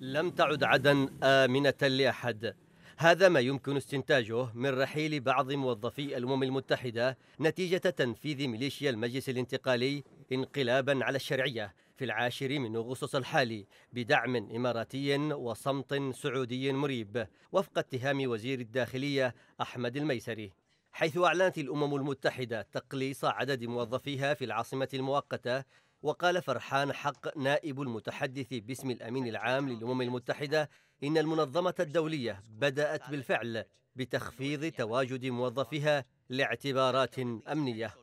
لم تعد عدن آمنة لأحد هذا ما يمكن استنتاجه من رحيل بعض موظفي الأمم المتحدة نتيجة تنفيذ ميليشيا المجلس الانتقالي انقلابا على الشرعية في العاشر من أغسطس الحالي بدعم إماراتي وصمت سعودي مريب وفق اتهام وزير الداخلية أحمد الميسري حيث أعلنت الأمم المتحدة تقليص عدد موظفيها في العاصمة المؤقتة وقال فرحان حق نائب المتحدث باسم الأمين العام للأمم المتحدة إن المنظمة الدولية بدأت بالفعل بتخفيض تواجد موظفيها لاعتبارات أمنية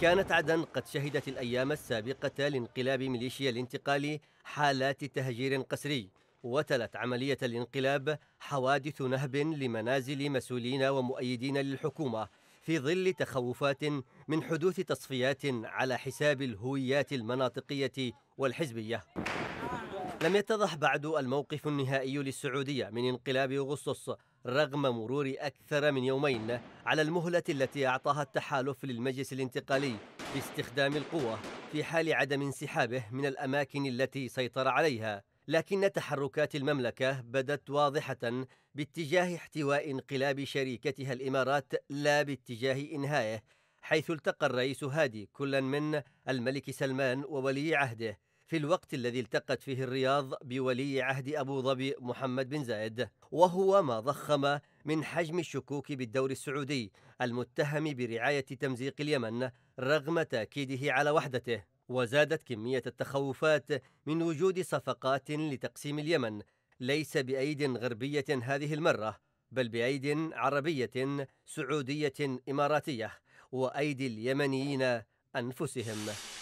كانت عدن قد شهدت الأيام السابقة لانقلاب ميليشيا الانتقالي حالات تهجير قسري وتلت عملية الانقلاب حوادث نهب لمنازل مسؤولين ومؤيدين للحكومة في ظل تخوفات من حدوث تصفيات على حساب الهويات المناطقية والحزبية لم يتضح بعد الموقف النهائي للسعودية من انقلاب أغسطس رغم مرور أكثر من يومين على المهلة التي أعطاها التحالف للمجلس الانتقالي باستخدام القوة في حال عدم انسحابه من الأماكن التي سيطر عليها لكن تحركات المملكة بدت واضحة باتجاه احتواء انقلاب شريكتها الإمارات لا باتجاه إنهائه حيث التقى الرئيس هادي كلا من الملك سلمان وولي عهده في الوقت الذي التقت فيه الرياض بولي عهد أبو ظبي محمد بن زايد وهو ما ضخم من حجم الشكوك بالدور السعودي المتهم برعاية تمزيق اليمن رغم تأكيده على وحدته وزادت كمية التخوفات من وجود صفقات لتقسيم اليمن ليس بأيد غربية هذه المرة بل بأيد عربية سعودية إماراتية وأيدي اليمنيين أنفسهم